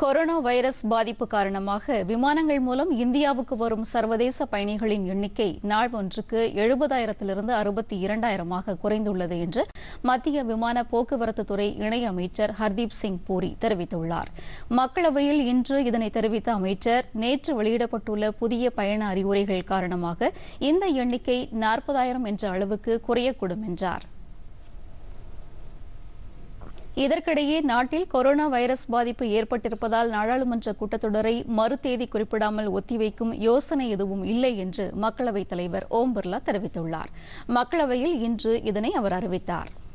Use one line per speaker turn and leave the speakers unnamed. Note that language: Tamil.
கொரோனா வைரஸ் பாதிப்பு காரணமாக விமானங்கள் மூலம் இந்தியாவுக்கு வரும் சர்வதேச பயணிகளின் எண்ணிக்கை நாள் ஒன்றுக்கு எழுபதாயிரத்திலிருந்து அறுபத்தி இரண்டாயிரமாக குறைந்துள்ளது என்று மத்திய விமான போக்குவரத்து துறை இணையமைச்சர் ஹர்தீப் சிங் பூரி தெரிவித்துள்ளார் மக்களவையில் இன்று இதனை தெரிவித்த அமைச்சர் நேற்று வெளியிடப்பட்டுள்ள புதிய பயண அறிவுரைகள் காரணமாக இந்த எண்ணிக்கை நாற்பதாயிரம் என்ற அளவுக்கு குறையக்கூடும் என்றாா் இதற்கிடையே நாட்டில் கொரோனா வைரஸ் பாதிப்பு ஏற்பட்டிருப்பதால் நாடாளுமன்ற கூட்டத்தொடரை மறுதேதி குறிப்பிடாமல் ஒத்திவைக்கும் யோசனை எதுவும் இல்லை என்று மக்களவைத் தலைவர் ஓம் பிர்லா தெரிவித்துள்ளார் மக்களவையில் இன்று இதனை அவர் அறிவித்தாா்